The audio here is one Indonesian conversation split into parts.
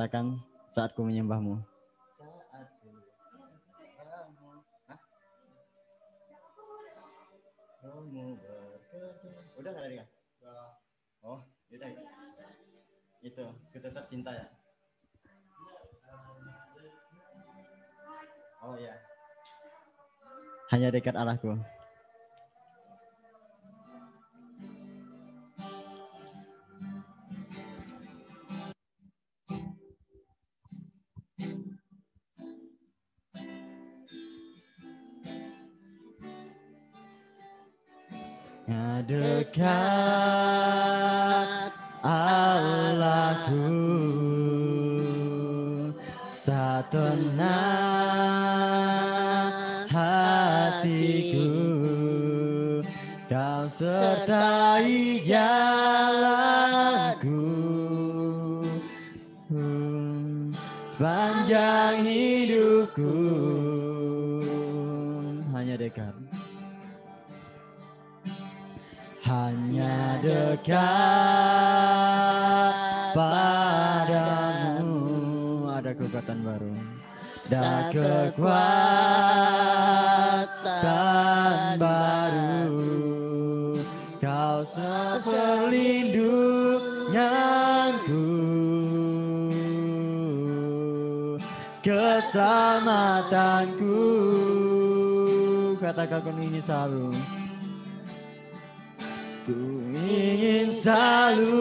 saat saatku menyembahmu. Udah nggak tadi kan? Oh, itu Itu, ketetap cinta ya. Oh ya. Hanya dekat Allahku. dekat Allahku saat hatiku kau sertai jalan dekat padamu ada kekuatan baru ada kekuatan baru kau ku keselamatanku katakan kau ingin selalu Ku ingin selalu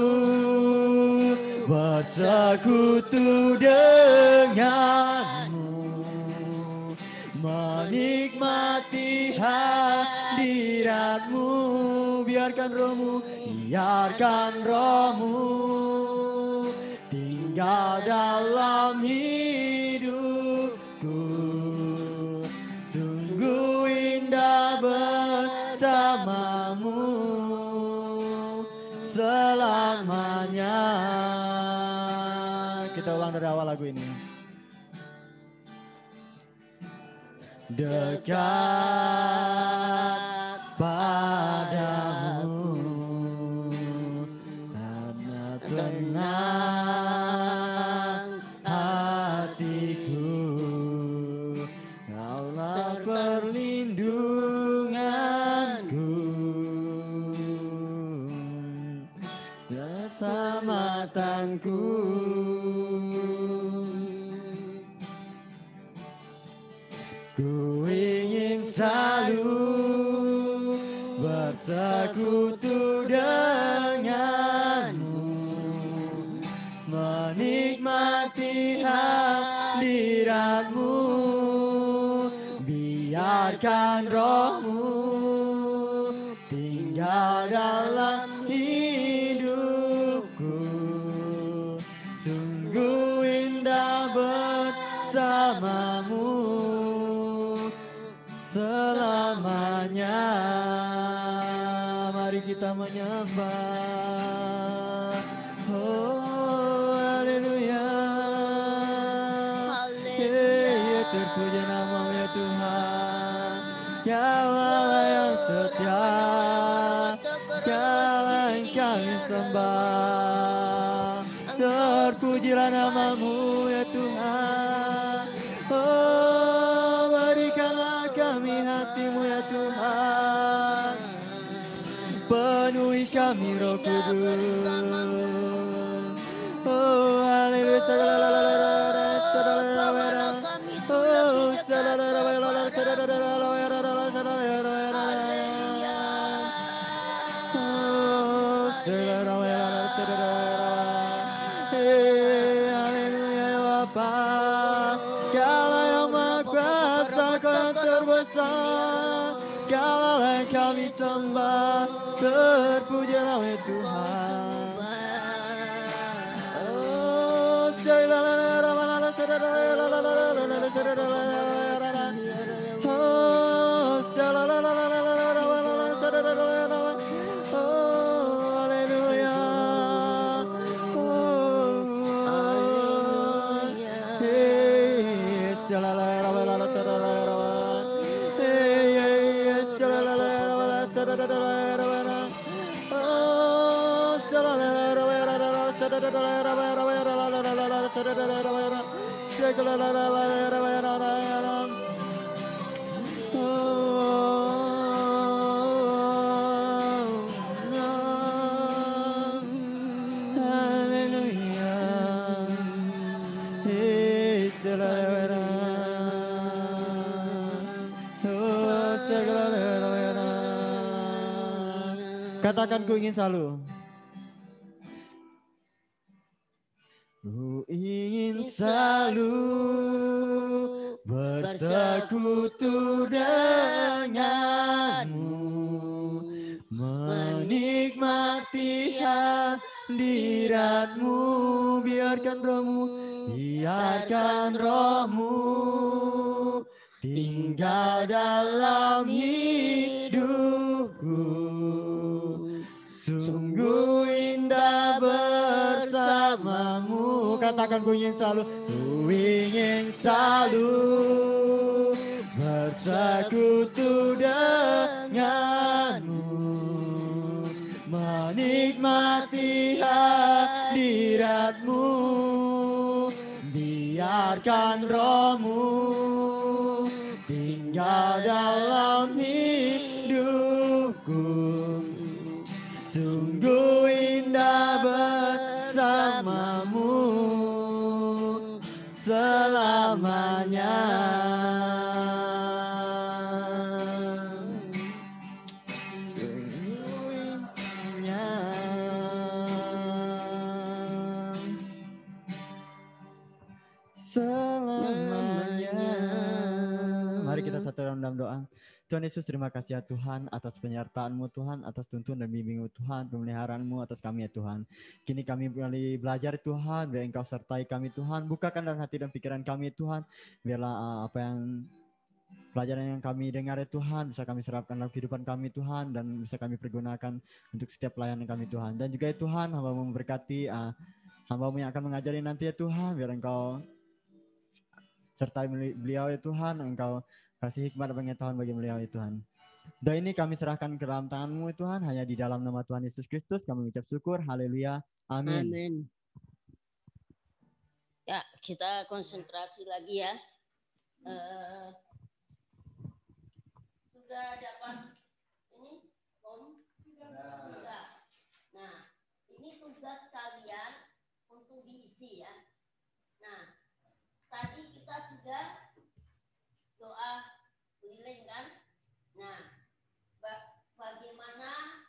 bersekutu denganmu Menikmati hadiratmu Biarkan rohmu, biarkan rohmu Tinggal dalam hidup lagu ini. Dekat biarkan rohmu tinggal dalam hidupku sungguh indah bersamamu selamanya mari kita menyembah oh haleluya haleluya terpuji nama Dialah yang setia, jalan kami sembah. Terpujilah namamu ya Tuhan. Oh, berikanlah kami hatimu ya Tuhan. Penuhi kami roh kudus. Oh, haleluya. how it Katakan ku ingin selalu Ku ingin selalu bersekutu denganmu, menikmati hadiratmu, biarkan rohmu, biarkan rohmu tinggal dalam hidupku. Sungguh indah bersamamu. Katakan ku ingin selalu. Ku ingin selalu bersekutu denganmu. Menikmati hadiratmu. Biarkan rohmu tinggal dalam hidup bersamamu selamanya. Selamanya. Selamanya. Mari kita satu dalam doa. Tuhan Yesus, terima kasih ya Tuhan atas penyertaan-Mu Tuhan, atas tuntun dan bimbing-Mu Tuhan, pemeliharaan-Mu atas kami ya Tuhan. Kini kami kembali belajar Tuhan, biar Engkau sertai kami Tuhan, bukakan dalam hati dan pikiran kami Tuhan, biarlah uh, apa yang pelajaran yang kami dengar ya Tuhan bisa kami serapkan dalam kehidupan kami Tuhan dan bisa kami pergunakan untuk setiap pelayanan kami Tuhan dan juga ya Tuhan hamba memberkati uh, ah, hamba yang akan mengajari nanti ya Tuhan biar engkau sertai beliau ya Tuhan engkau Kasih hikmat dan pengetahuan bagi beliau ya Tuhan. Doa ini kami serahkan ke dalam tanganmu ya Tuhan. Hanya di dalam nama Tuhan Yesus Kristus kami ucap syukur. Haleluya. Amin. Amin. Ya, kita konsentrasi lagi ya. Uh, sudah dapat ini Om? Sudah. Nah, ini tugas kalian untuk diisi ya. Nah, tadi kita sudah doa keliling kan. Nah, ba bagaimana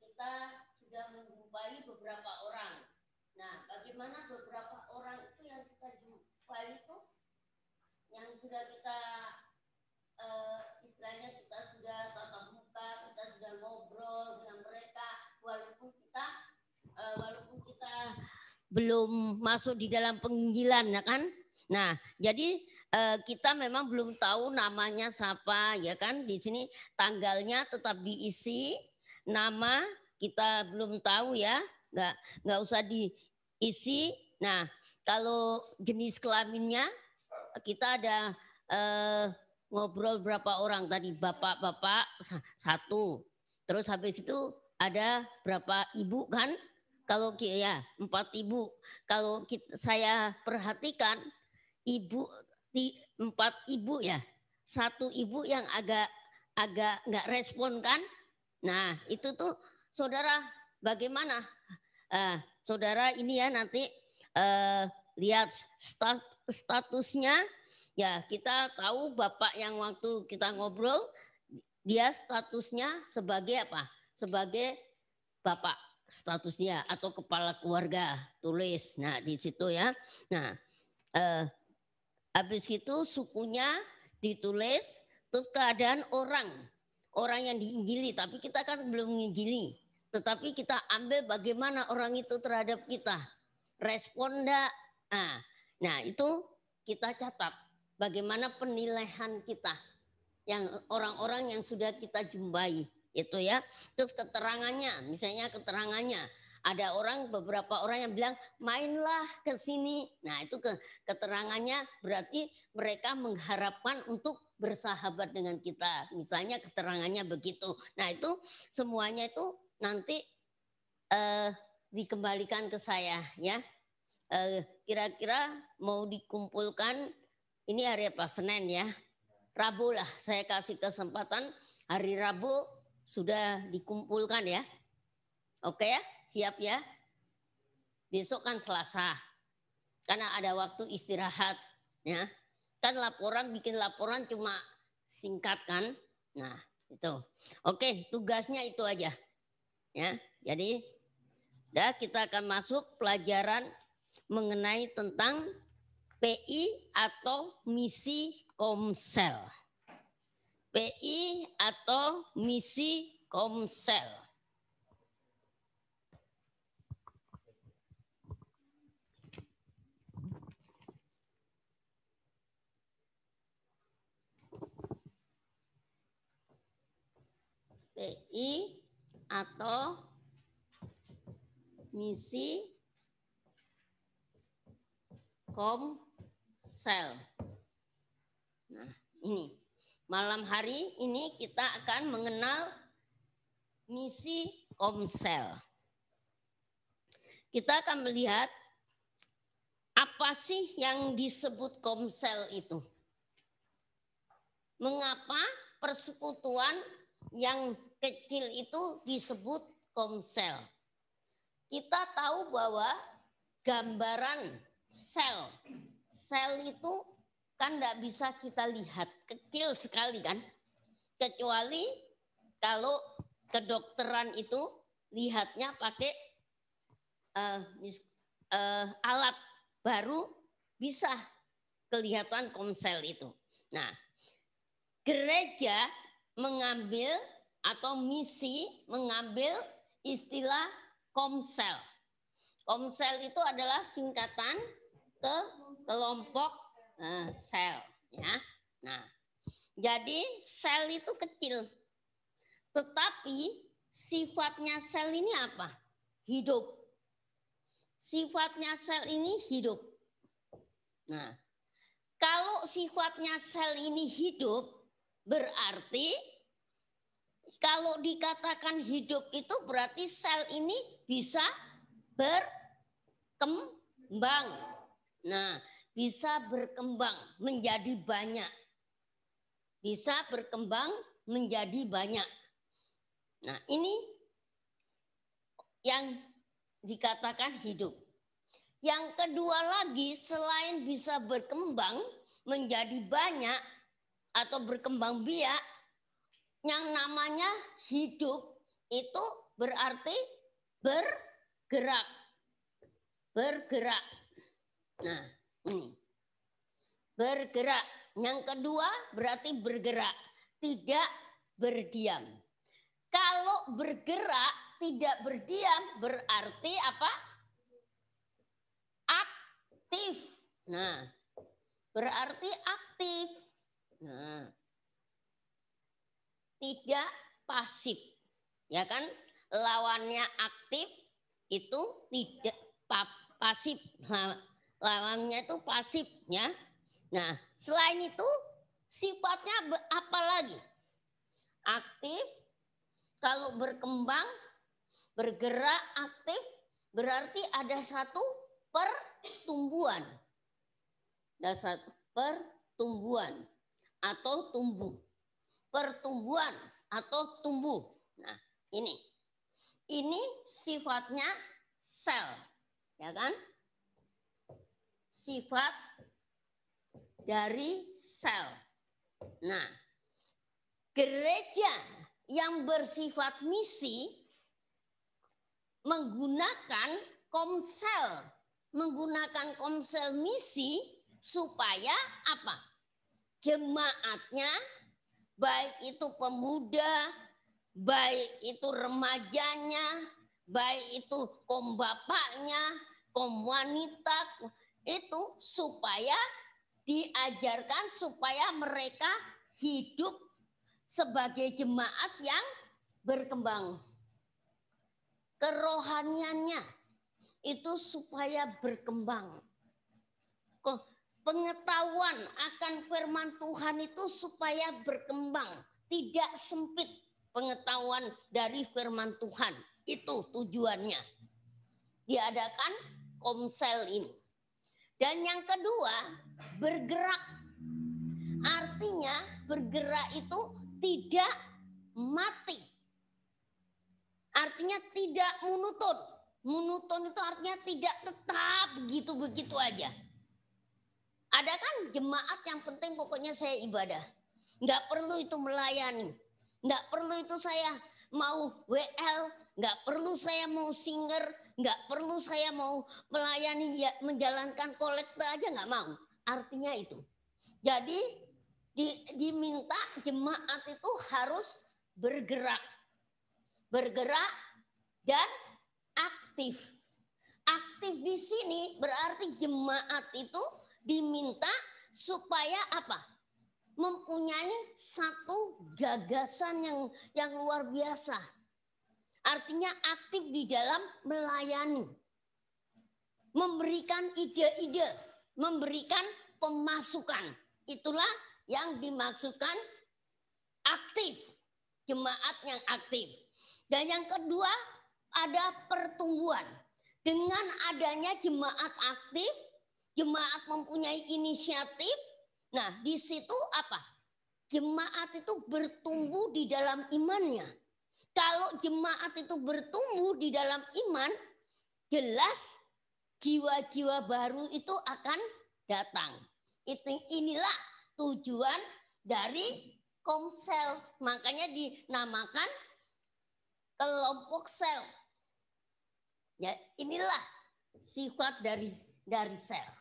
kita sudah menjumpai beberapa orang. Nah, bagaimana beberapa orang itu yang kita jumpai itu yang sudah kita uh, istilahnya kita sudah tatap muka, kita sudah ngobrol dengan mereka, walaupun kita uh, walaupun kita belum masuk di dalam penginjilan, ya kan? Nah, jadi Eh, kita memang belum tahu namanya siapa ya kan di sini tanggalnya tetap diisi nama kita belum tahu ya nggak nggak usah diisi nah kalau jenis kelaminnya kita ada eh, ngobrol berapa orang tadi bapak-bapak satu terus habis itu ada berapa ibu kan kalau ya empat ibu kalau kita, saya perhatikan ibu di empat ibu ya. Satu ibu yang agak agak nggak respon kan. Nah itu tuh saudara bagaimana? Uh, saudara ini ya nanti uh, lihat stat, statusnya. Ya kita tahu bapak yang waktu kita ngobrol dia statusnya sebagai apa? Sebagai bapak statusnya atau kepala keluarga tulis. Nah di situ ya. Nah uh, Habis itu sukunya ditulis, terus keadaan orang, orang yang diinjili, tapi kita kan belum menginjili. Tetapi kita ambil bagaimana orang itu terhadap kita. Respon enggak? Nah, nah itu kita catat bagaimana penilaian kita yang orang-orang yang sudah kita jumpai itu ya. Terus keterangannya, misalnya keterangannya ada orang beberapa orang yang bilang mainlah ke sini. Nah, itu ke, keterangannya berarti mereka mengharapkan untuk bersahabat dengan kita. Misalnya keterangannya begitu. Nah, itu semuanya itu nanti eh, dikembalikan ke saya ya. Eh, kira-kira mau dikumpulkan ini hari apa? Senin ya. Rabu lah saya kasih kesempatan hari Rabu sudah dikumpulkan ya. Oke okay ya? Siap ya? Besok kan Selasa. Karena ada waktu istirahat, ya. Kan laporan bikin laporan cuma singkat kan? Nah, itu. Oke, tugasnya itu aja. Ya, jadi dah kita akan masuk pelajaran mengenai tentang PI atau misi Komsel. PI atau misi Komsel. TI atau misi sel. Nah, ini. Malam hari ini kita akan mengenal misi komsel. Kita akan melihat apa sih yang disebut komsel itu. Mengapa persekutuan yang kecil itu disebut komsel. Kita tahu bahwa gambaran sel, sel itu kan tidak bisa kita lihat, kecil sekali kan. Kecuali kalau kedokteran itu lihatnya pakai uh, uh, alat baru bisa kelihatan komsel itu. Nah, gereja mengambil atau misi mengambil istilah komsel. Komsel itu adalah singkatan ke kelompok eh, sel, ya. Nah, jadi sel itu kecil, tetapi sifatnya sel ini apa? Hidup. Sifatnya sel ini hidup. Nah, kalau sifatnya sel ini hidup, berarti kalau dikatakan hidup itu berarti sel ini bisa berkembang. Nah, bisa berkembang menjadi banyak. Bisa berkembang menjadi banyak. Nah, ini yang dikatakan hidup. Yang kedua lagi, selain bisa berkembang menjadi banyak atau berkembang biak, yang namanya hidup itu berarti bergerak. Bergerak. Nah, ini. Bergerak. Yang kedua berarti bergerak, tidak berdiam. Kalau bergerak tidak berdiam berarti apa? Aktif. Nah, berarti aktif. Nah, tidak pasif. Ya kan? Lawannya aktif itu tidak pasif. Lawannya itu pasif ya. Nah, selain itu sifatnya apa lagi? Aktif kalau berkembang, bergerak aktif berarti ada satu pertumbuhan. Ada satu pertumbuhan atau tumbuh pertumbuhan atau tumbuh. Nah, ini. Ini sifatnya sel, ya kan? Sifat dari sel. Nah, gereja yang bersifat misi menggunakan komsel, menggunakan komsel misi supaya apa? Jemaatnya baik itu pemuda, baik itu remajanya, baik itu kombapaknya, bapaknya, kom wanita, itu supaya diajarkan supaya mereka hidup sebagai jemaat yang berkembang. Kerohaniannya itu supaya berkembang pengetahuan akan firman Tuhan itu supaya berkembang, tidak sempit pengetahuan dari firman Tuhan. Itu tujuannya. Diadakan komsel ini. Dan yang kedua, bergerak. Artinya bergerak itu tidak mati. Artinya tidak menuntut. Menutun itu artinya tidak tetap gitu begitu aja ada kan jemaat yang penting pokoknya saya ibadah. Nggak perlu itu melayani. Nggak perlu itu saya mau WL. Nggak perlu saya mau singer. Nggak perlu saya mau melayani ya, menjalankan kolekte aja nggak mau. Artinya itu. Jadi di, diminta jemaat itu harus bergerak. Bergerak dan aktif. Aktif di sini berarti jemaat itu diminta supaya apa? Mempunyai satu gagasan yang yang luar biasa. Artinya aktif di dalam melayani. Memberikan ide-ide, memberikan pemasukan. Itulah yang dimaksudkan aktif, jemaat yang aktif. Dan yang kedua ada pertumbuhan. Dengan adanya jemaat aktif, Jemaat mempunyai inisiatif. Nah, di situ apa? Jemaat itu bertumbuh di dalam imannya. Kalau jemaat itu bertumbuh di dalam iman, jelas jiwa-jiwa baru itu akan datang. Itu inilah tujuan dari komsel. Makanya dinamakan kelompok sel. Ya, inilah sifat dari dari sel.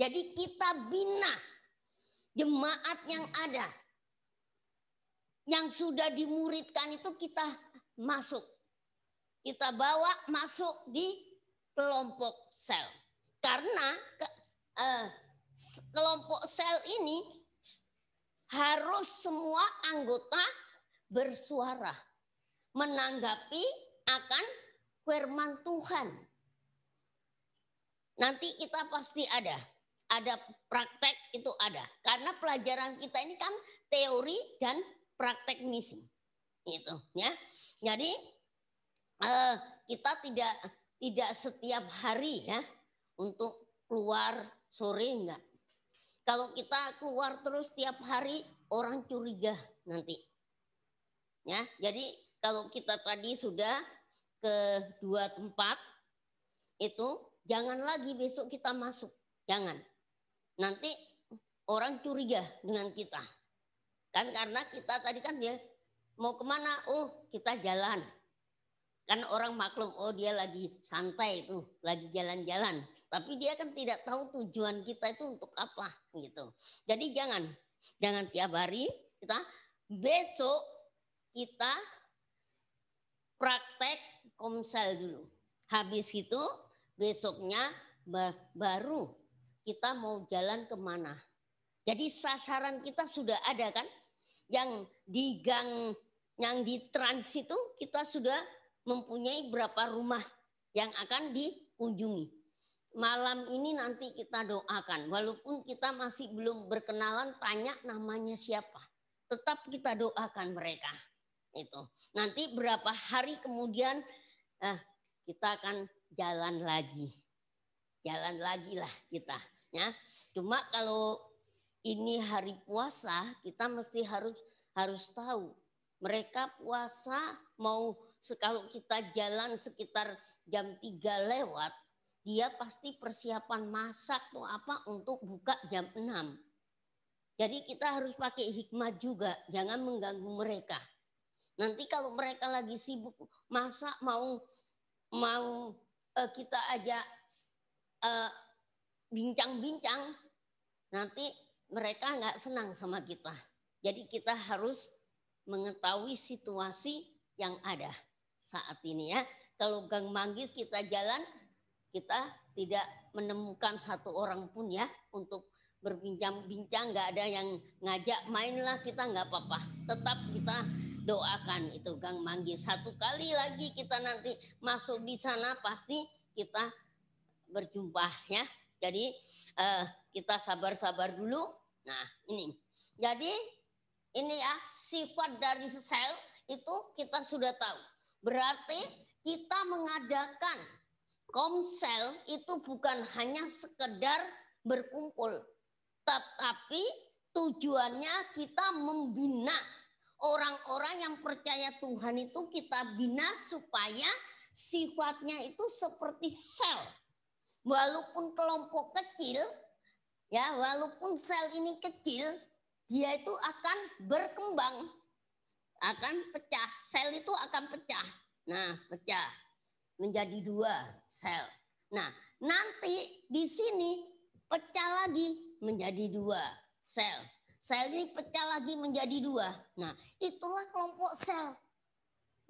Jadi kita bina jemaat yang ada. Yang sudah dimuridkan itu kita masuk. Kita bawa masuk di kelompok sel. Karena ke, eh, kelompok sel ini harus semua anggota bersuara menanggapi akan firman Tuhan. Nanti kita pasti ada ada praktek itu ada. Karena pelajaran kita ini kan teori dan praktek misi. Gitu ya. Jadi eh, kita tidak tidak setiap hari ya untuk keluar sore enggak. Kalau kita keluar terus setiap hari orang curiga nanti. Ya, jadi kalau kita tadi sudah ke dua tempat itu jangan lagi besok kita masuk, jangan nanti orang curiga dengan kita. Kan karena kita tadi kan dia mau kemana? Oh kita jalan. Kan orang maklum, oh dia lagi santai itu, lagi jalan-jalan. Tapi dia kan tidak tahu tujuan kita itu untuk apa gitu. Jadi jangan, jangan tiap hari kita besok kita praktek komsel dulu. Habis itu besoknya baru kita mau jalan kemana. Jadi sasaran kita sudah ada kan? Yang di gang, yang di trans itu kita sudah mempunyai berapa rumah yang akan dikunjungi. Malam ini nanti kita doakan. Walaupun kita masih belum berkenalan, tanya namanya siapa. Tetap kita doakan mereka. Itu. Nanti berapa hari kemudian eh, kita akan jalan lagi jalan lagi lah kita. Ya. Cuma kalau ini hari puasa, kita mesti harus harus tahu mereka puasa mau kalau kita jalan sekitar jam 3 lewat, dia pasti persiapan masak tuh apa untuk buka jam 6. Jadi kita harus pakai hikmah juga, jangan mengganggu mereka. Nanti kalau mereka lagi sibuk masak mau mau eh, kita ajak Eh, bincang-bincang, uh, nanti mereka nggak senang sama kita. Jadi kita harus mengetahui situasi yang ada saat ini ya. Kalau gang manggis kita jalan, kita tidak menemukan satu orang pun ya untuk berbincang-bincang, nggak ada yang ngajak mainlah kita nggak apa-apa. Tetap kita doakan itu Gang Manggis. Satu kali lagi kita nanti masuk di sana pasti kita berjumpa ya. Jadi eh, kita sabar-sabar dulu. Nah ini. Jadi ini ya sifat dari sel itu kita sudah tahu. Berarti kita mengadakan komsel itu bukan hanya sekedar berkumpul. Tetapi tujuannya kita membina orang-orang yang percaya Tuhan itu kita bina supaya sifatnya itu seperti sel walaupun kelompok kecil, ya walaupun sel ini kecil, dia itu akan berkembang, akan pecah. Sel itu akan pecah. Nah, pecah menjadi dua sel. Nah, nanti di sini pecah lagi menjadi dua sel. Sel ini pecah lagi menjadi dua. Nah, itulah kelompok sel.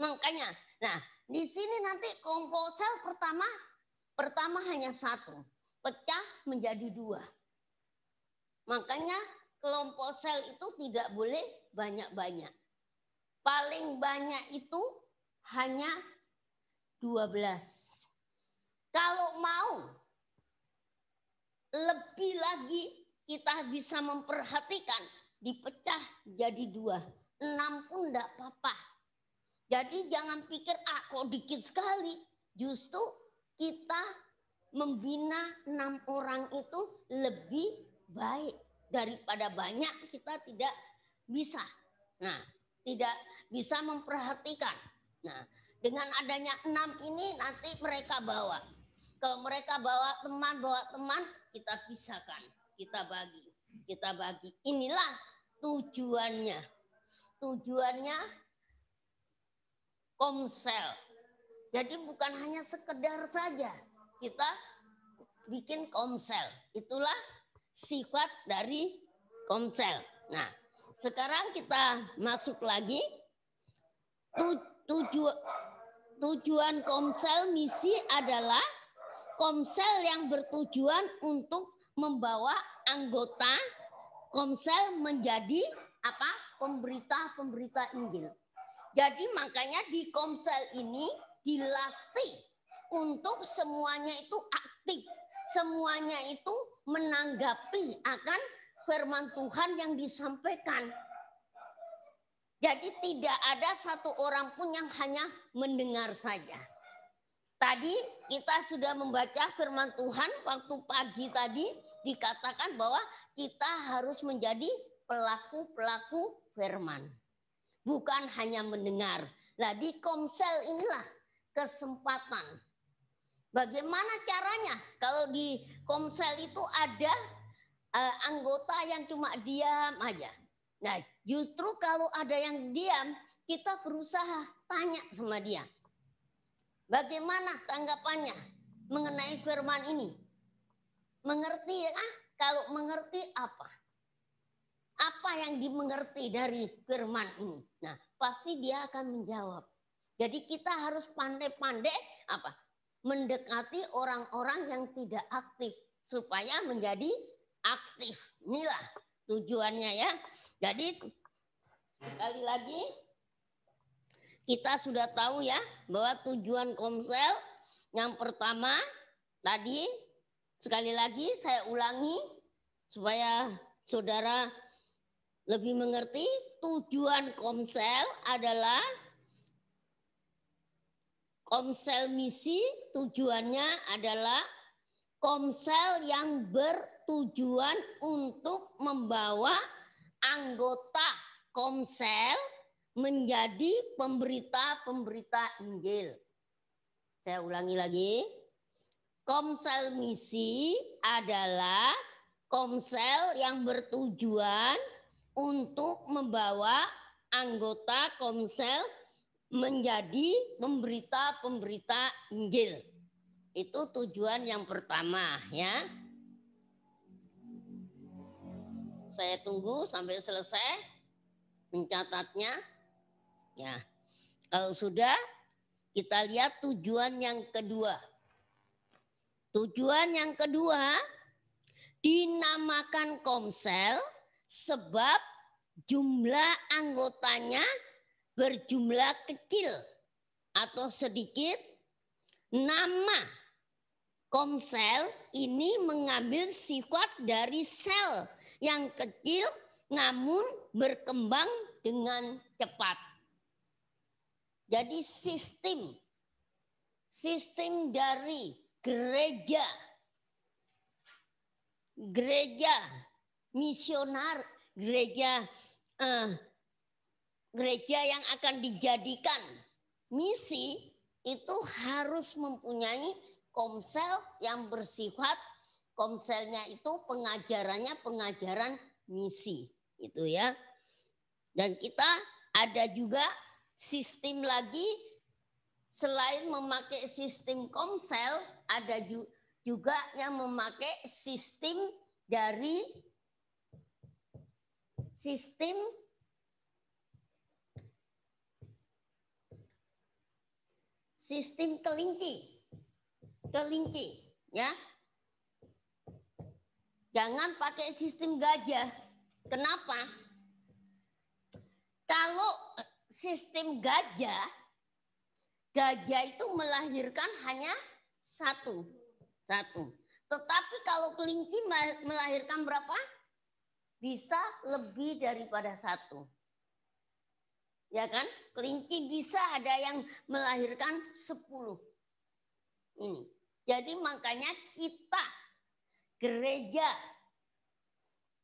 Makanya, nah di sini nanti kelompok sel pertama Pertama hanya satu, pecah menjadi dua. Makanya kelompok sel itu tidak boleh banyak-banyak. Paling banyak itu hanya 12. Kalau mau lebih lagi kita bisa memperhatikan dipecah jadi dua. Enam pun enggak apa-apa. Jadi jangan pikir ah kok dikit sekali. Justru kita membina enam orang itu lebih baik daripada banyak kita tidak bisa. Nah, tidak bisa memperhatikan. Nah, dengan adanya enam ini nanti mereka bawa. Kalau mereka bawa teman, bawa teman, kita pisahkan, kita bagi, kita bagi. Inilah tujuannya. Tujuannya komsel jadi bukan hanya sekedar saja kita bikin komsel. Itulah sifat dari komsel. Nah, sekarang kita masuk lagi tuju, tujuan komsel misi adalah komsel yang bertujuan untuk membawa anggota komsel menjadi apa pemberita pemberita Injil. Jadi makanya di komsel ini dilatih untuk semuanya itu aktif, semuanya itu menanggapi akan firman Tuhan yang disampaikan. Jadi tidak ada satu orang pun yang hanya mendengar saja. Tadi kita sudah membaca firman Tuhan waktu pagi tadi dikatakan bahwa kita harus menjadi pelaku-pelaku firman. Bukan hanya mendengar. Nah di komsel inilah kesempatan. Bagaimana caranya? Kalau di Komsel itu ada uh, anggota yang cuma diam aja. Nah, justru kalau ada yang diam, kita berusaha tanya sama dia. Bagaimana tanggapannya mengenai firman ini? Mengerti ah? Kalau mengerti apa? Apa yang dimengerti dari firman ini? Nah, pasti dia akan menjawab. Jadi kita harus pandai-pandai apa? mendekati orang-orang yang tidak aktif supaya menjadi aktif. Inilah tujuannya ya. Jadi sekali lagi kita sudah tahu ya bahwa tujuan Komsel yang pertama tadi sekali lagi saya ulangi supaya saudara lebih mengerti tujuan Komsel adalah Komsel misi tujuannya adalah komsel yang bertujuan untuk membawa anggota komsel menjadi pemberita-pemberita Injil. Saya ulangi lagi. Komsel misi adalah komsel yang bertujuan untuk membawa anggota komsel menjadi pemberita-pemberita Injil. Itu tujuan yang pertama ya. Saya tunggu sampai selesai mencatatnya. Ya. Kalau sudah kita lihat tujuan yang kedua. Tujuan yang kedua dinamakan komsel sebab jumlah anggotanya berjumlah kecil atau sedikit, nama komsel ini mengambil sifat dari sel yang kecil namun berkembang dengan cepat. Jadi sistem sistem dari gereja gereja misionar gereja eh, gereja yang akan dijadikan misi itu harus mempunyai komsel yang bersifat komselnya itu pengajarannya pengajaran misi itu ya. Dan kita ada juga sistem lagi selain memakai sistem komsel ada juga yang memakai sistem dari sistem sistem kelinci. Kelinci, ya. Jangan pakai sistem gajah. Kenapa? Kalau eh, sistem gajah, gajah itu melahirkan hanya satu. Satu. Tetapi kalau kelinci melahirkan berapa? Bisa lebih daripada satu. Ya kan? Kelinci bisa ada yang melahirkan 10. Ini. Jadi makanya kita gereja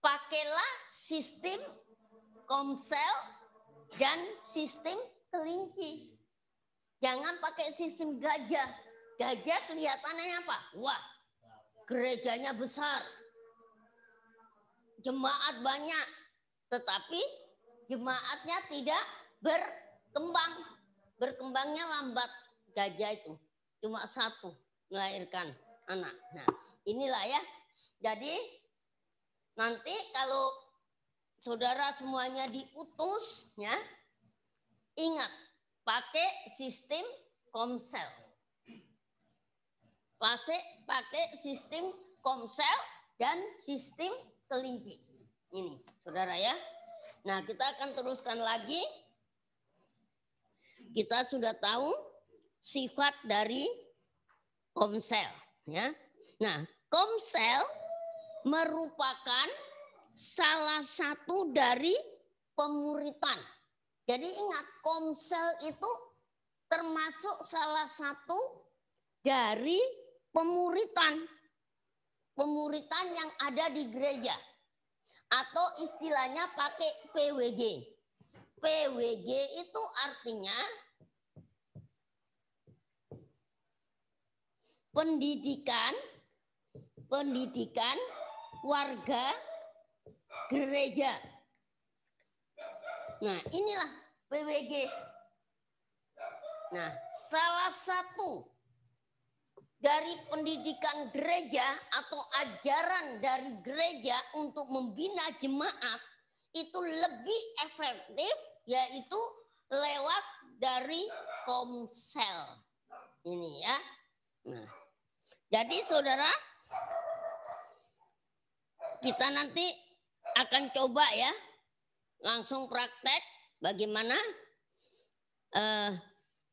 pakailah sistem komsel dan sistem kelinci. Jangan pakai sistem gajah. Gajah kelihatannya apa? Wah, gerejanya besar. Jemaat banyak. Tetapi jemaatnya tidak berkembang. Berkembangnya lambat gajah itu. Cuma satu melahirkan anak. Nah, inilah ya. Jadi nanti kalau saudara semuanya diutus ya, ingat pakai sistem komsel. Pakai pakai sistem komsel dan sistem kelinci. Ini, saudara ya. Nah, kita akan teruskan lagi kita sudah tahu sifat dari komsel, ya. Nah, komsel merupakan salah satu dari pemuritan. Jadi ingat komsel itu termasuk salah satu dari pemuritan. Pemuritan yang ada di gereja. Atau istilahnya pakai PWG. PWG itu artinya pendidikan pendidikan warga gereja. Nah, inilah PWG. Nah, salah satu dari pendidikan gereja atau ajaran dari gereja untuk membina jemaat itu lebih efektif yaitu lewat dari komsel. Ini ya. Nah, jadi saudara, kita nanti akan coba ya, langsung praktek bagaimana eh,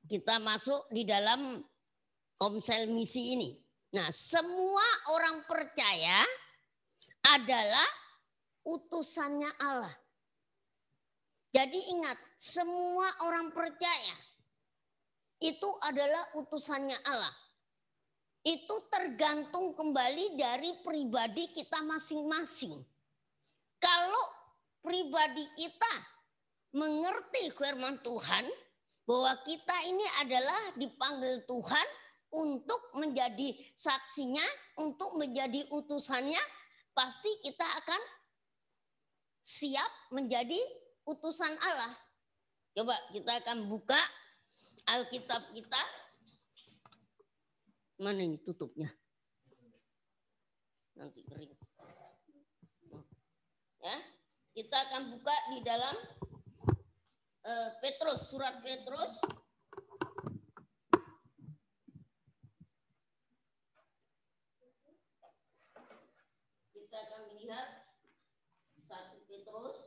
kita masuk di dalam komsel misi ini. Nah, semua orang percaya adalah utusannya Allah. Jadi ingat, semua orang percaya itu adalah utusannya Allah itu tergantung kembali dari pribadi kita masing-masing. Kalau pribadi kita mengerti firman Tuhan bahwa kita ini adalah dipanggil Tuhan untuk menjadi saksinya, untuk menjadi utusannya, pasti kita akan siap menjadi utusan Allah. Coba kita akan buka Alkitab kita Mana ini tutupnya? Nanti kering. Ya, kita akan buka di dalam uh, Petrus, surat Petrus kita akan melihat satu Petrus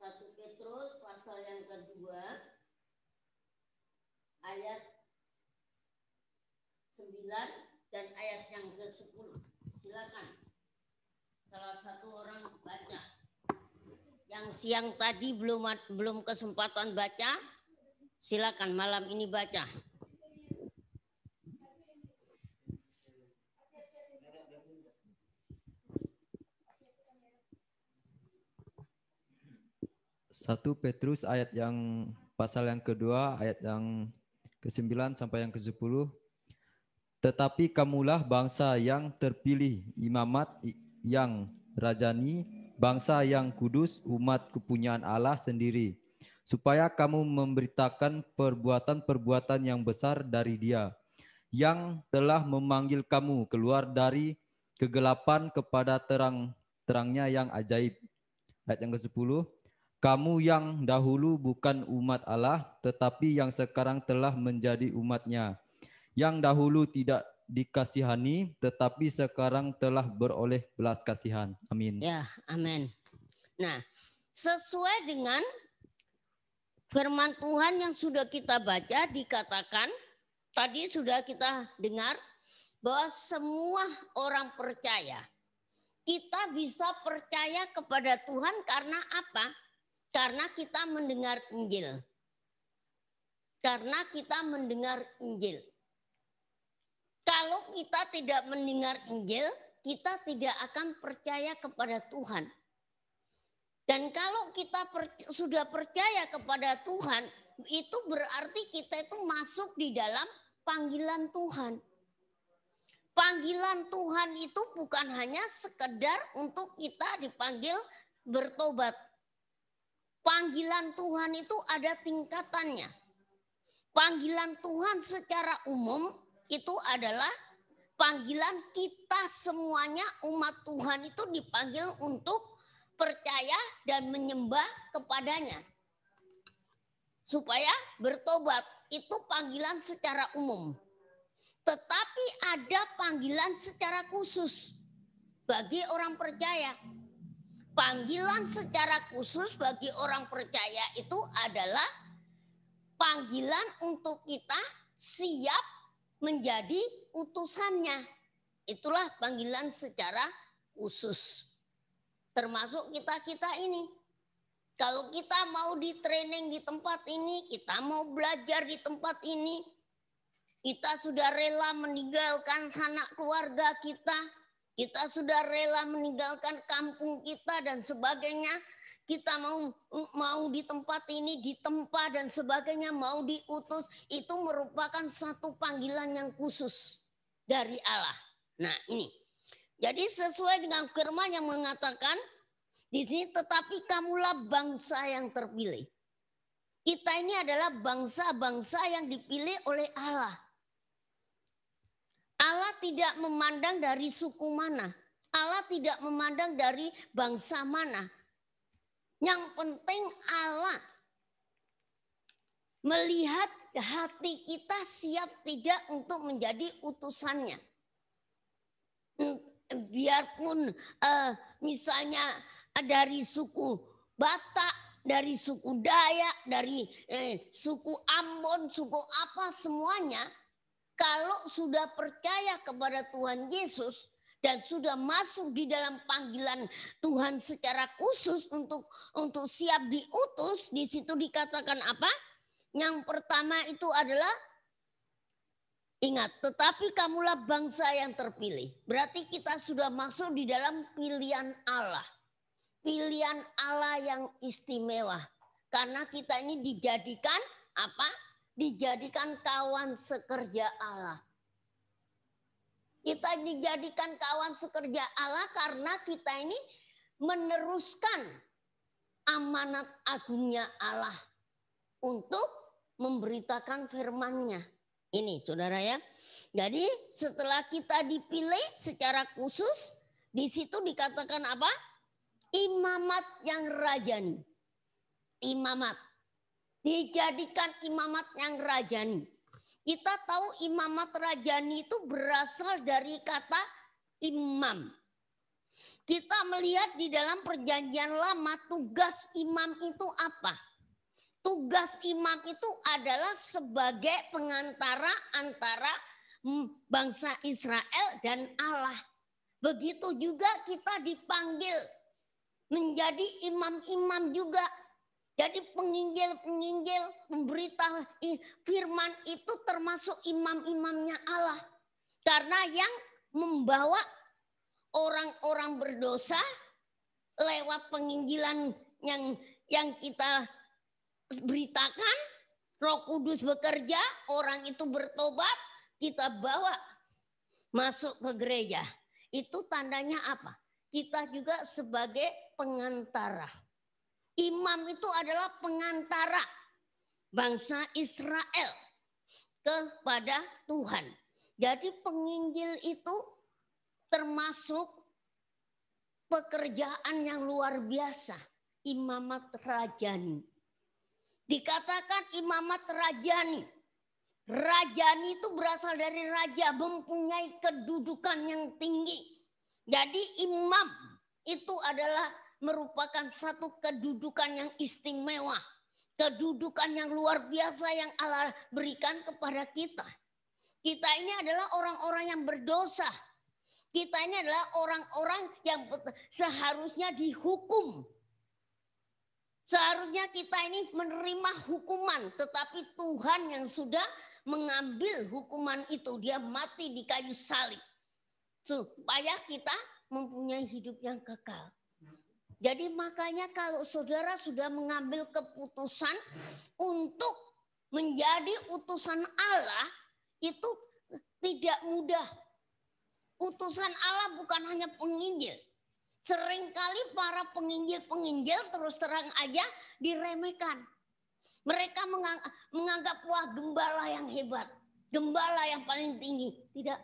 1 Petrus pasal yang kedua ayat 9 dan ayat yang ke-10. Silakan. Salah satu orang baca. Yang siang tadi belum belum kesempatan baca, silakan malam ini baca. 1 Petrus ayat yang pasal yang kedua, ayat yang ke-9 sampai yang ke-10. Tetapi kamulah bangsa yang terpilih, imamat yang rajani, bangsa yang kudus, umat kepunyaan Allah sendiri, supaya kamu memberitakan perbuatan-perbuatan yang besar dari dia, yang telah memanggil kamu keluar dari kegelapan kepada terang terangnya yang ajaib. Ayat yang ke-10, kamu yang dahulu bukan umat Allah, tetapi yang sekarang telah menjadi umatnya. Yang dahulu tidak dikasihani, tetapi sekarang telah beroleh belas kasihan. Amin. Ya, amin. Nah, sesuai dengan firman Tuhan yang sudah kita baca dikatakan, tadi sudah kita dengar, bahwa semua orang percaya. Kita bisa percaya kepada Tuhan karena apa? Karena kita mendengar Injil. Karena kita mendengar Injil. Kalau kita tidak mendengar Injil, kita tidak akan percaya kepada Tuhan. Dan kalau kita per, sudah percaya kepada Tuhan, itu berarti kita itu masuk di dalam panggilan Tuhan. Panggilan Tuhan itu bukan hanya sekedar untuk kita dipanggil bertobat, Panggilan Tuhan itu ada tingkatannya. Panggilan Tuhan secara umum itu adalah panggilan kita semuanya umat Tuhan itu dipanggil untuk percaya dan menyembah kepadanya. Supaya bertobat itu panggilan secara umum. Tetapi ada panggilan secara khusus bagi orang percaya Panggilan secara khusus bagi orang percaya itu adalah panggilan untuk kita siap menjadi utusannya. Itulah panggilan secara khusus. Termasuk kita-kita ini. Kalau kita mau di training di tempat ini, kita mau belajar di tempat ini, kita sudah rela meninggalkan sanak keluarga kita, kita sudah rela meninggalkan kampung kita dan sebagainya. Kita mau mau di tempat ini, di tempat dan sebagainya, mau diutus. Itu merupakan satu panggilan yang khusus dari Allah. Nah ini. Jadi sesuai dengan firman yang mengatakan, di sini tetapi kamulah bangsa yang terpilih. Kita ini adalah bangsa-bangsa yang dipilih oleh Allah Allah tidak memandang dari suku mana. Allah tidak memandang dari bangsa mana. Yang penting Allah melihat hati kita siap tidak untuk menjadi utusannya. Biarpun eh, misalnya dari suku Batak, dari suku Dayak, dari eh, suku Ambon, suku apa semuanya kalau sudah percaya kepada Tuhan Yesus dan sudah masuk di dalam panggilan Tuhan secara khusus untuk untuk siap diutus, di situ dikatakan apa? Yang pertama itu adalah Ingat, tetapi kamulah bangsa yang terpilih. Berarti kita sudah masuk di dalam pilihan Allah. Pilihan Allah yang istimewa. Karena kita ini dijadikan apa? dijadikan kawan sekerja Allah. Kita dijadikan kawan sekerja Allah karena kita ini meneruskan amanat agungnya Allah untuk memberitakan firman-Nya. Ini Saudara ya. Jadi setelah kita dipilih secara khusus di situ dikatakan apa? Imamat yang rajani. Imamat dijadikan imamat yang rajani. Kita tahu imamat rajani itu berasal dari kata imam. Kita melihat di dalam perjanjian lama tugas imam itu apa? Tugas imam itu adalah sebagai pengantara antara bangsa Israel dan Allah. Begitu juga kita dipanggil menjadi imam-imam juga jadi penginjil-penginjil memberitahu firman itu termasuk imam-imamnya Allah. Karena yang membawa orang-orang berdosa lewat penginjilan yang yang kita beritakan, Roh Kudus bekerja, orang itu bertobat, kita bawa masuk ke gereja. Itu tandanya apa? Kita juga sebagai pengantara Imam itu adalah pengantara bangsa Israel kepada Tuhan. Jadi penginjil itu termasuk pekerjaan yang luar biasa, imamat rajani. Dikatakan imamat rajani. Rajani itu berasal dari raja, mempunyai kedudukan yang tinggi. Jadi imam itu adalah merupakan satu kedudukan yang istimewa, kedudukan yang luar biasa yang Allah berikan kepada kita. Kita ini adalah orang-orang yang berdosa. Kita ini adalah orang-orang yang seharusnya dihukum. Seharusnya kita ini menerima hukuman, tetapi Tuhan yang sudah mengambil hukuman itu, dia mati di kayu salib supaya kita mempunyai hidup yang kekal. Jadi makanya kalau saudara sudah mengambil keputusan untuk menjadi utusan Allah itu tidak mudah. Utusan Allah bukan hanya penginjil. Seringkali para penginjil-penginjil terus terang aja diremehkan. Mereka menganggap wah gembala yang hebat, gembala yang paling tinggi. Tidak,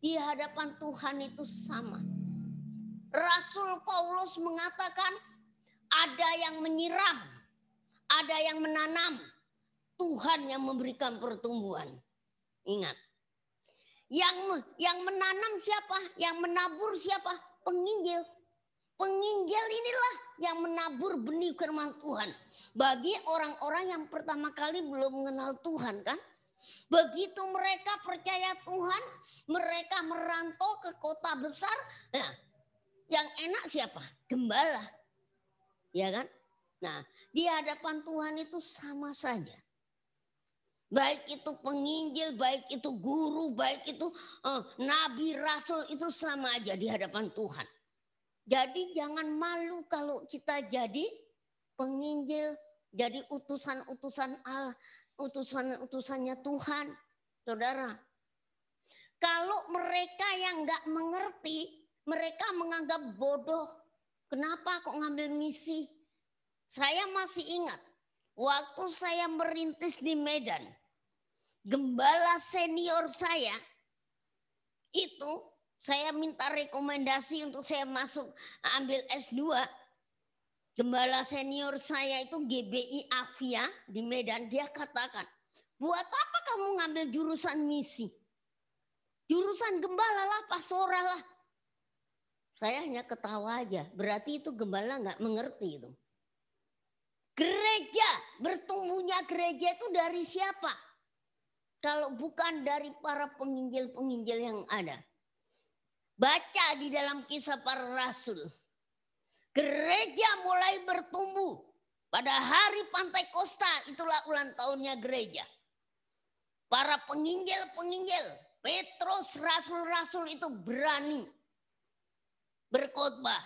di hadapan Tuhan itu sama Rasul Paulus mengatakan ada yang menyiram, ada yang menanam, Tuhan yang memberikan pertumbuhan. Ingat. Yang yang menanam siapa? Yang menabur siapa? Penginjil. Penginjil inilah yang menabur benih firman Tuhan. Bagi orang-orang yang pertama kali belum mengenal Tuhan kan? Begitu mereka percaya Tuhan, mereka merantau ke kota besar. Nah, yang enak siapa? Gembala. Ya kan? Nah, di hadapan Tuhan itu sama saja. Baik itu penginjil, baik itu guru, baik itu eh, nabi, rasul itu sama aja di hadapan Tuhan. Jadi jangan malu kalau kita jadi penginjil, jadi utusan-utusan Allah, utusan-utusannya Tuhan. Saudara, kalau mereka yang nggak mengerti, mereka menganggap bodoh. Kenapa kok ngambil misi? Saya masih ingat waktu saya merintis di Medan. Gembala senior saya itu saya minta rekomendasi untuk saya masuk ambil S2. Gembala senior saya itu GBI Avia di Medan. Dia katakan, buat apa kamu ngambil jurusan misi? Jurusan gembala lah, pastoral lah. Saya hanya ketawa aja. Berarti itu gembala nggak mengerti itu. Gereja, bertumbuhnya gereja itu dari siapa? Kalau bukan dari para penginjil-penginjil yang ada. Baca di dalam kisah para rasul. Gereja mulai bertumbuh. Pada hari Pantai Kosta itulah ulang tahunnya gereja. Para penginjil-penginjil, Petrus, rasul-rasul itu berani berkhotbah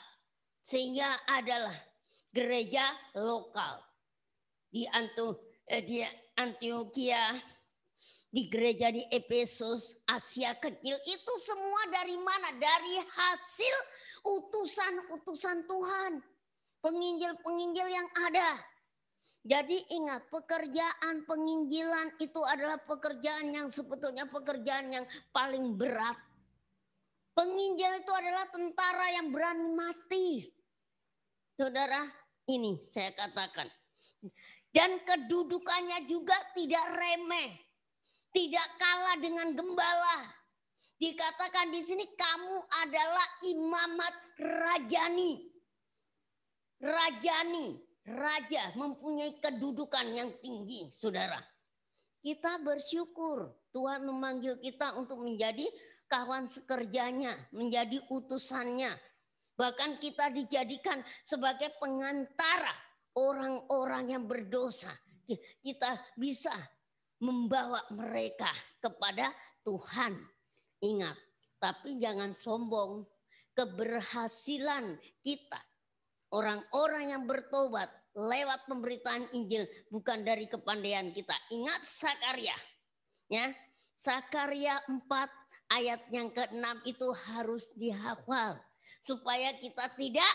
sehingga adalah gereja lokal di Antu, eh, di Antioquia, di gereja di Efesus, Asia kecil itu semua dari mana? Dari hasil utusan-utusan Tuhan, penginjil-penginjil yang ada. Jadi ingat pekerjaan penginjilan itu adalah pekerjaan yang sebetulnya pekerjaan yang paling berat Penginjil itu adalah tentara yang berani mati. Saudara, ini saya katakan. Dan kedudukannya juga tidak remeh. Tidak kalah dengan gembala. Dikatakan di sini kamu adalah imamat rajani. Rajani, raja mempunyai kedudukan yang tinggi, saudara. Kita bersyukur Tuhan memanggil kita untuk menjadi kawan sekerjanya, menjadi utusannya. Bahkan kita dijadikan sebagai pengantara orang-orang yang berdosa. Kita bisa membawa mereka kepada Tuhan. Ingat, tapi jangan sombong. Keberhasilan kita, orang-orang yang bertobat lewat pemberitaan Injil bukan dari kepandaian kita. Ingat Sakaria. Ya, Sakaria 4 Ayat yang ke-6 itu harus dihafal supaya kita tidak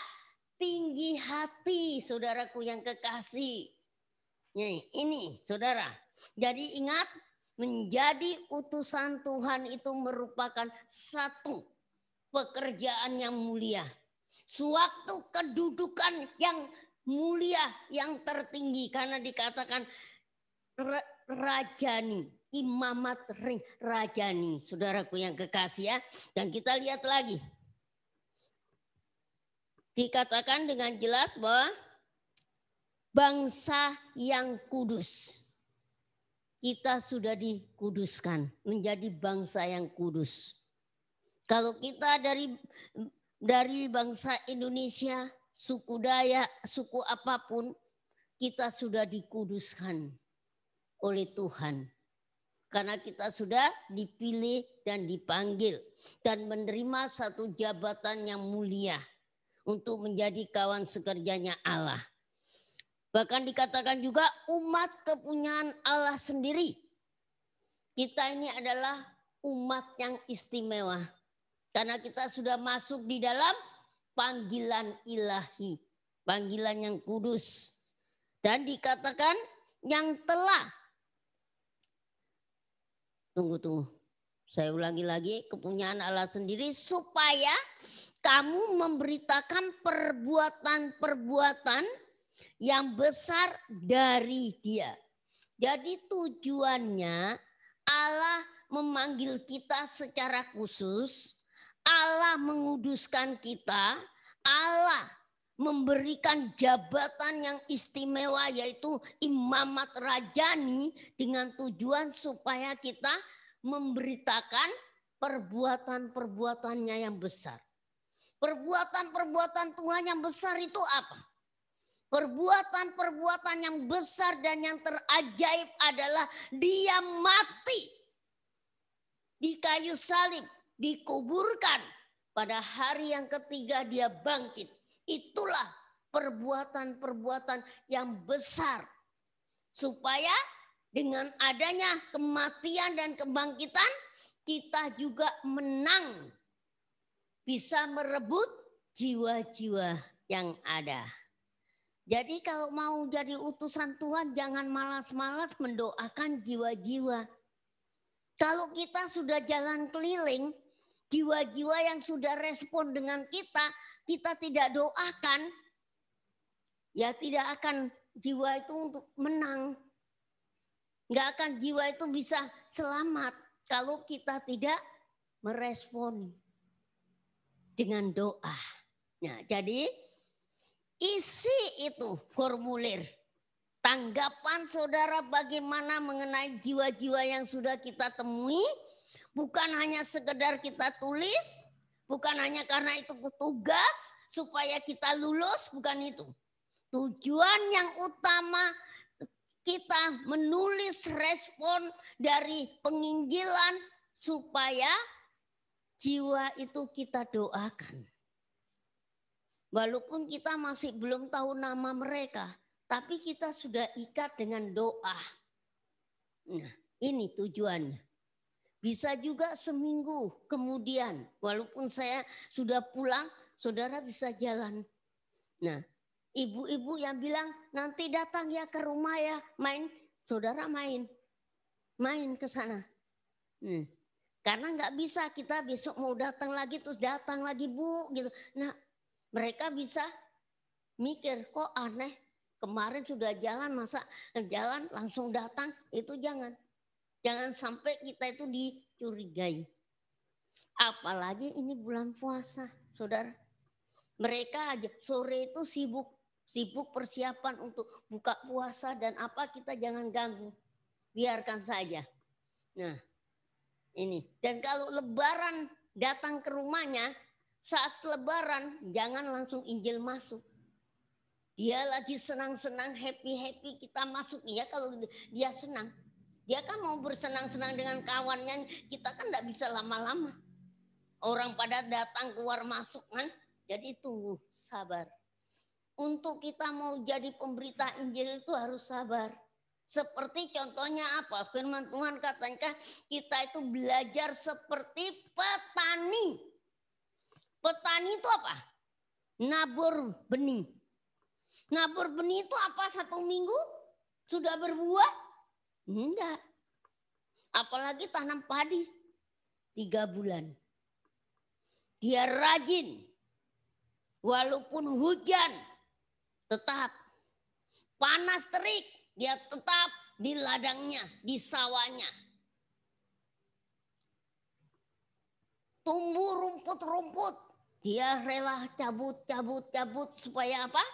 tinggi hati saudaraku yang kekasih. Ini saudara. Jadi ingat menjadi utusan Tuhan itu merupakan satu pekerjaan yang mulia. Suatu kedudukan yang mulia yang tertinggi karena dikatakan rajani imamat rajani, saudaraku yang kekasih ya. Dan kita lihat lagi. Dikatakan dengan jelas bahwa bangsa yang kudus. Kita sudah dikuduskan menjadi bangsa yang kudus. Kalau kita dari dari bangsa Indonesia, suku Dayak, suku apapun, kita sudah dikuduskan oleh Tuhan. Karena kita sudah dipilih dan dipanggil dan menerima satu jabatan yang mulia untuk menjadi kawan sekerjanya Allah. Bahkan dikatakan juga umat kepunyaan Allah sendiri. Kita ini adalah umat yang istimewa. Karena kita sudah masuk di dalam panggilan ilahi. Panggilan yang kudus. Dan dikatakan yang telah Tunggu, tunggu. Saya ulangi lagi, kepunyaan Allah sendiri supaya kamu memberitakan perbuatan-perbuatan yang besar dari dia. Jadi tujuannya Allah memanggil kita secara khusus, Allah menguduskan kita, Allah memberikan jabatan yang istimewa yaitu imamat rajani dengan tujuan supaya kita memberitakan perbuatan-perbuatannya yang besar. Perbuatan-perbuatan Tuhan yang besar itu apa? Perbuatan-perbuatan yang besar dan yang terajaib adalah dia mati di kayu salib, dikuburkan. Pada hari yang ketiga dia bangkit Itulah perbuatan-perbuatan yang besar. Supaya dengan adanya kematian dan kebangkitan, kita juga menang. Bisa merebut jiwa-jiwa yang ada. Jadi kalau mau jadi utusan Tuhan jangan malas-malas mendoakan jiwa-jiwa. Kalau kita sudah jalan keliling, jiwa-jiwa yang sudah respon dengan kita, kita tidak doakan, ya tidak akan jiwa itu untuk menang. Nggak akan jiwa itu bisa selamat kalau kita tidak merespon dengan doa. Nah, jadi isi itu formulir tanggapan saudara bagaimana mengenai jiwa-jiwa yang sudah kita temui Bukan hanya sekedar kita tulis, bukan hanya karena itu tugas supaya kita lulus, bukan itu. Tujuan yang utama kita menulis respon dari penginjilan supaya jiwa itu kita doakan. Walaupun kita masih belum tahu nama mereka, tapi kita sudah ikat dengan doa. Nah, ini tujuannya. Bisa juga seminggu kemudian, walaupun saya sudah pulang, saudara bisa jalan. Nah, ibu-ibu yang bilang nanti datang ya ke rumah ya main, saudara main, main ke sana. Hmm. Karena nggak bisa kita besok mau datang lagi terus datang lagi bu gitu. Nah mereka bisa mikir kok aneh kemarin sudah jalan masa jalan langsung datang itu jangan Jangan sampai kita itu dicurigai. Apalagi ini bulan puasa, saudara. Mereka aja sore itu sibuk sibuk persiapan untuk buka puasa dan apa kita jangan ganggu. Biarkan saja. Nah, ini. Dan kalau lebaran datang ke rumahnya, saat lebaran jangan langsung Injil masuk. Dia lagi senang-senang, happy-happy kita masuk. Ya kalau dia senang, dia kan mau bersenang-senang dengan kawannya, kita kan tidak bisa lama-lama. Orang pada datang keluar masuk kan. Jadi tunggu, sabar. Untuk kita mau jadi pemberita Injil itu harus sabar. Seperti contohnya apa? Firman Tuhan katanya kita itu belajar seperti petani. Petani itu apa? Nabur benih. Nabur benih itu apa satu minggu sudah berbuah? Enggak. Apalagi tanam padi tiga bulan. Dia rajin. Walaupun hujan tetap panas terik dia tetap di ladangnya, di sawahnya. Tumbuh rumput-rumput, dia rela cabut, cabut, cabut supaya apa?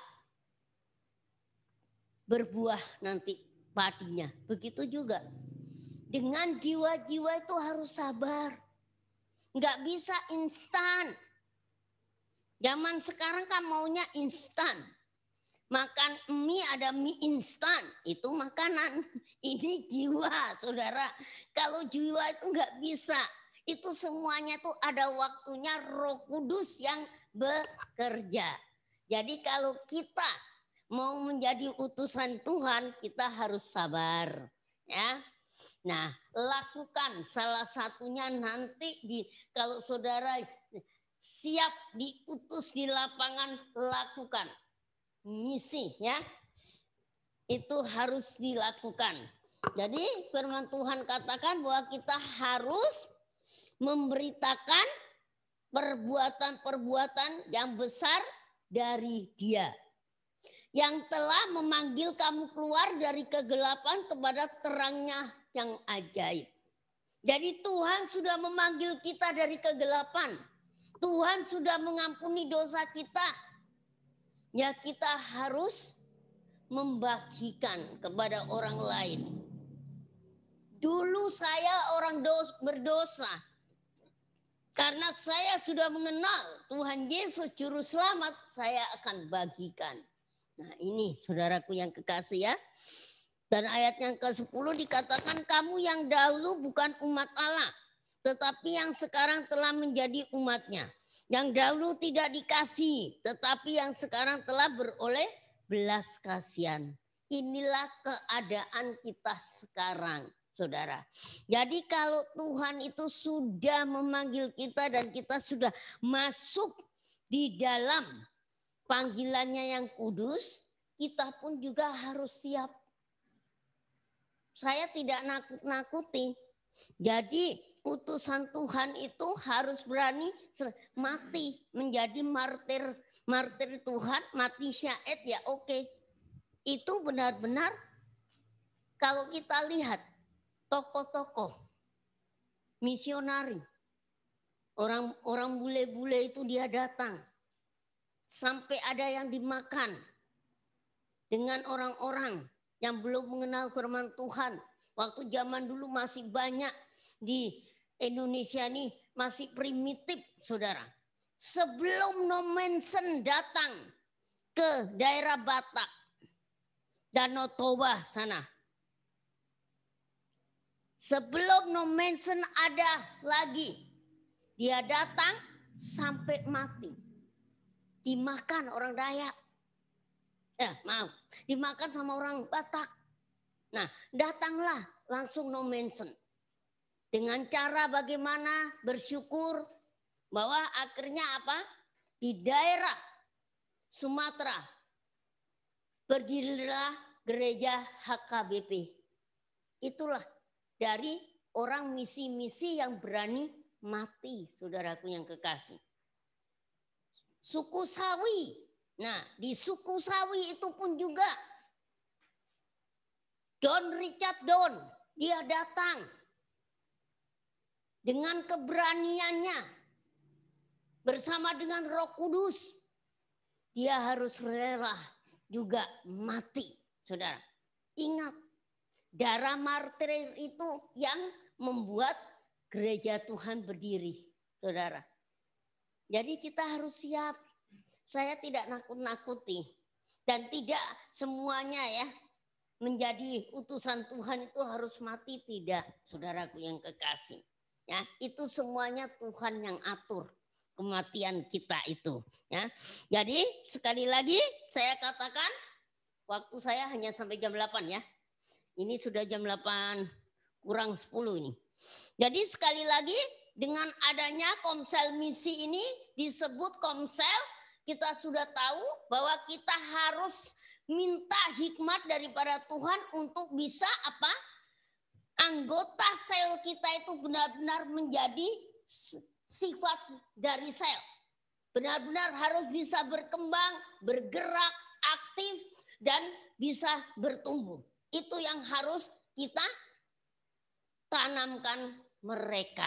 Berbuah nanti batinya. Begitu juga dengan jiwa-jiwa itu harus sabar. Nggak bisa instan. Zaman sekarang kan maunya instan. Makan mie ada mie instan, itu makanan. Ini jiwa, saudara. Kalau jiwa itu nggak bisa. Itu semuanya tuh ada waktunya roh kudus yang bekerja. Jadi kalau kita mau menjadi utusan Tuhan kita harus sabar ya. Nah, lakukan salah satunya nanti di kalau saudara siap diutus di lapangan lakukan misi ya. Itu harus dilakukan. Jadi firman Tuhan katakan bahwa kita harus memberitakan perbuatan-perbuatan yang besar dari dia yang telah memanggil kamu keluar dari kegelapan kepada terangnya yang ajaib. Jadi Tuhan sudah memanggil kita dari kegelapan. Tuhan sudah mengampuni dosa kita. Ya kita harus membagikan kepada orang lain. Dulu saya orang dos, berdosa. Karena saya sudah mengenal Tuhan Yesus juru selamat, saya akan bagikan. Nah ini saudaraku yang kekasih ya. Dan ayat yang ke-10 dikatakan kamu yang dahulu bukan umat Allah. Tetapi yang sekarang telah menjadi umatnya. Yang dahulu tidak dikasih. Tetapi yang sekarang telah beroleh belas kasihan. Inilah keadaan kita sekarang saudara. Jadi kalau Tuhan itu sudah memanggil kita dan kita sudah masuk di dalam panggilannya yang kudus, kita pun juga harus siap. Saya tidak nakut-nakuti. Jadi utusan Tuhan itu harus berani mati menjadi martir martir Tuhan mati syait ya oke itu benar-benar kalau kita lihat tokoh-tokoh misionari orang orang bule-bule itu dia datang Sampai ada yang dimakan dengan orang-orang yang belum mengenal firman Tuhan. Waktu zaman dulu masih banyak di Indonesia ini masih primitif, saudara. Sebelum Nomensen datang ke daerah Batak, Danau Toba sana. Sebelum Nomensen ada lagi, dia datang sampai mati dimakan orang Dayak. Ya, maaf, dimakan sama orang Batak. Nah, datanglah langsung no mention. Dengan cara bagaimana bersyukur bahwa akhirnya apa? Di daerah Sumatera berdirilah gereja HKBP. Itulah dari orang misi-misi yang berani mati, saudaraku yang kekasih suku Sawi. Nah, di suku Sawi itu pun juga Don Richard Don, dia datang dengan keberaniannya bersama dengan Roh Kudus. Dia harus rela juga mati, Saudara. Ingat, darah martir itu yang membuat gereja Tuhan berdiri, Saudara. Jadi kita harus siap. Saya tidak nakut-nakuti dan tidak semuanya ya menjadi utusan Tuhan itu harus mati tidak, saudaraku yang kekasih. Ya, itu semuanya Tuhan yang atur kematian kita itu, ya. Jadi sekali lagi saya katakan waktu saya hanya sampai jam 8 ya. Ini sudah jam 8 kurang 10 ini. Jadi sekali lagi dengan adanya komsel misi ini disebut komsel, kita sudah tahu bahwa kita harus minta hikmat daripada Tuhan untuk bisa apa? Anggota sel kita itu benar-benar menjadi sifat dari sel. Benar-benar harus bisa berkembang, bergerak, aktif, dan bisa bertumbuh. Itu yang harus kita tanamkan mereka.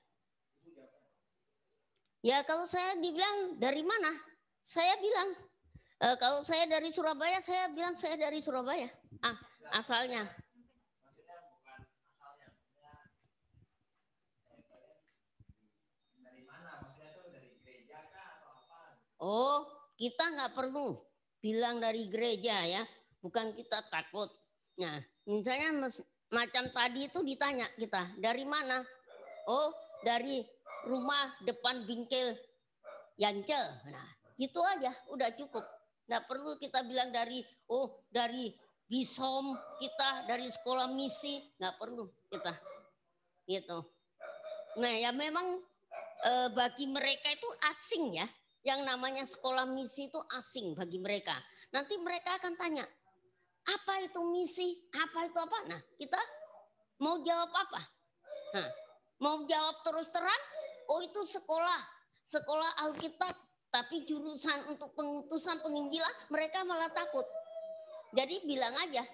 Ya kalau saya dibilang dari mana? Saya bilang e, kalau saya dari Surabaya, saya bilang saya dari Surabaya. Ah, asalnya. Oh, kita nggak perlu bilang dari gereja ya, bukan kita takut. Nah, misalnya macam tadi itu ditanya kita dari mana? Oh, dari rumah depan bingkel Yance. Nah, gitu aja, udah cukup. Nggak perlu kita bilang dari, oh dari bisom kita, dari sekolah misi, nggak perlu kita. Gitu. Nah, ya memang e, bagi mereka itu asing ya. Yang namanya sekolah misi itu asing bagi mereka. Nanti mereka akan tanya, apa itu misi? Apa itu apa? Nah, kita mau jawab apa? Nah, mau jawab terus terang oh itu sekolah, sekolah Alkitab, tapi jurusan untuk pengutusan penginjilan mereka malah takut. Jadi bilang aja,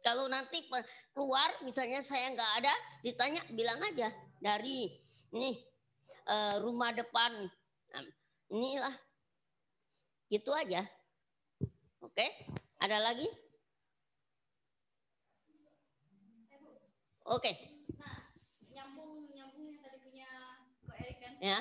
kalau nanti keluar misalnya saya nggak ada, ditanya bilang aja dari ini eh, rumah depan, inilah, gitu aja. Oke, ada lagi? Oke. ya.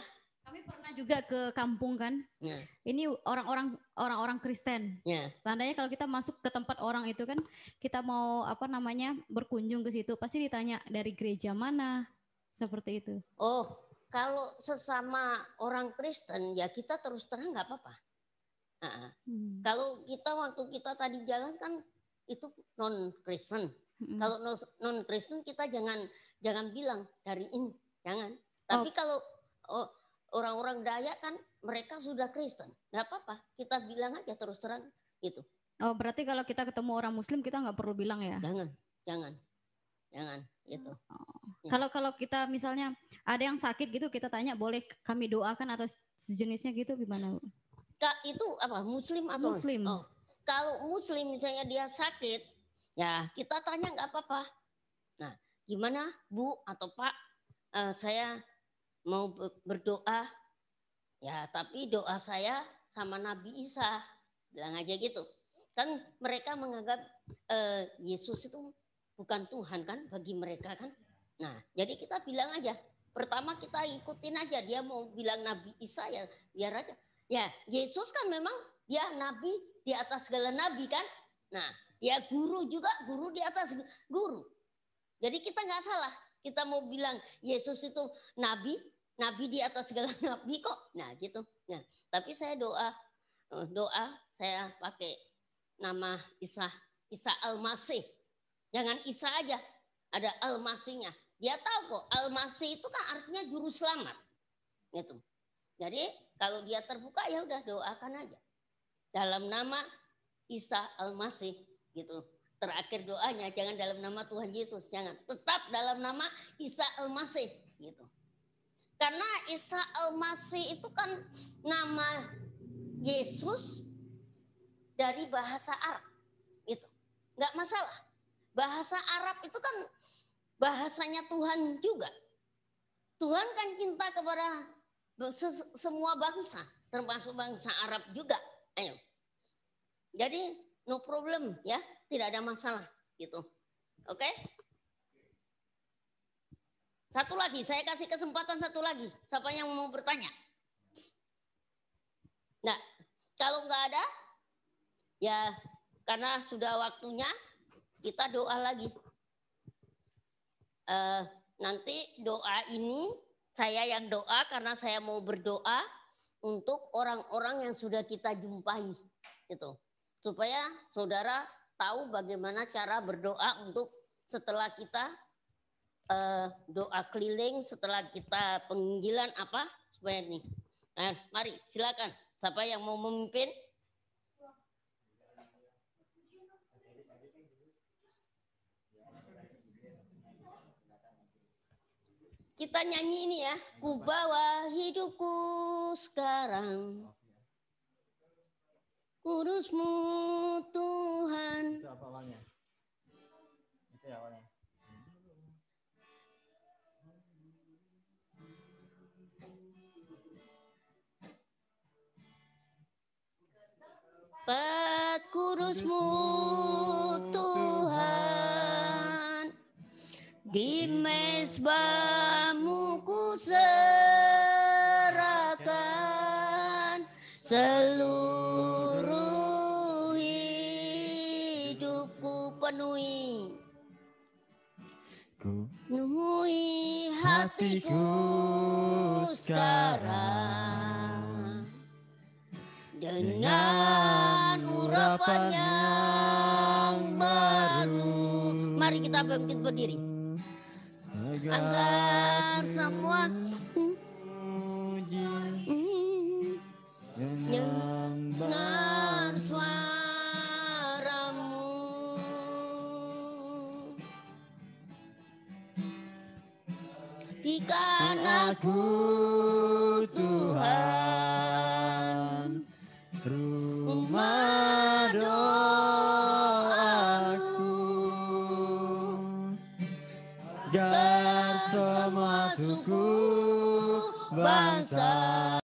Kami pernah juga ke kampung kan. Ya. Ini orang-orang orang-orang Kristen. Ya. Seandainya kalau kita masuk ke tempat orang itu kan, kita mau apa namanya berkunjung ke situ, pasti ditanya dari gereja mana, seperti itu. Oh, kalau sesama orang Kristen ya kita terus terang nggak apa-apa. Nah, hmm. Kalau kita waktu kita tadi jalan kan itu non Kristen. Hmm. Kalau non Kristen kita jangan jangan bilang dari ini, jangan. Tapi oh. kalau oh, orang-orang Dayak kan mereka sudah Kristen. Nggak apa-apa, kita bilang aja terus terang gitu. Oh, berarti kalau kita ketemu orang Muslim kita nggak perlu bilang ya? Jangan, jangan, jangan gitu. Oh. Ya. Kalau kalau kita misalnya ada yang sakit gitu kita tanya boleh kami doakan atau sejenisnya gitu gimana? Kak itu apa Muslim atau Muslim? Oh, kalau Muslim misalnya dia sakit ya kita tanya nggak apa-apa. Nah, gimana Bu atau Pak? Uh, saya mau berdoa ya tapi doa saya sama Nabi Isa bilang aja gitu kan mereka menganggap eh, Yesus itu bukan Tuhan kan bagi mereka kan nah jadi kita bilang aja pertama kita ikutin aja dia mau bilang Nabi Isa ya biar aja ya Yesus kan memang dia Nabi di atas segala Nabi kan nah dia guru juga guru di atas guru jadi kita nggak salah kita mau bilang Yesus itu Nabi nabi di atas segala nabi kok. Nah, gitu. Nah, tapi saya doa eh, doa saya pakai nama Isa Isa Al-Masih. Jangan Isa aja, ada Al-Masihnya. Dia tahu kok Al-Masih itu kan artinya juru selamat. Gitu. Jadi kalau dia terbuka ya udah doakan aja. Dalam nama Isa Al-Masih gitu. Terakhir doanya jangan dalam nama Tuhan Yesus, jangan. Tetap dalam nama Isa Al-Masih gitu. Karena Isa Al-Masih itu kan nama Yesus dari bahasa Arab. Itu. Nggak masalah. Bahasa Arab itu kan bahasanya Tuhan juga. Tuhan kan cinta kepada semua bangsa, termasuk bangsa Arab juga. Ayo. Jadi no problem ya, tidak ada masalah gitu. Oke? Okay? Satu lagi, saya kasih kesempatan satu lagi. Siapa yang mau bertanya? Nah, kalau nggak ada, ya karena sudah waktunya, kita doa lagi. Uh, nanti doa ini saya yang doa karena saya mau berdoa untuk orang-orang yang sudah kita jumpai, gitu. Supaya saudara tahu bagaimana cara berdoa untuk setelah kita uh, doa keliling setelah kita penggilan apa supaya nih. Nah, mari silakan. Siapa yang mau memimpin? Kita nyanyi ini ya. Ku bawa hidupku sekarang. Kurusmu Tuhan. Itu apa dapat kurusmu Tuhan di mesbahmu ku serahkan seluruh hidupku penuhi penuhi hatiku sekarang dengan urapan yang baru. Mari kita bangkit berdiri. Agar semua dengar suaramu. Ikan aku Tuhan. sun.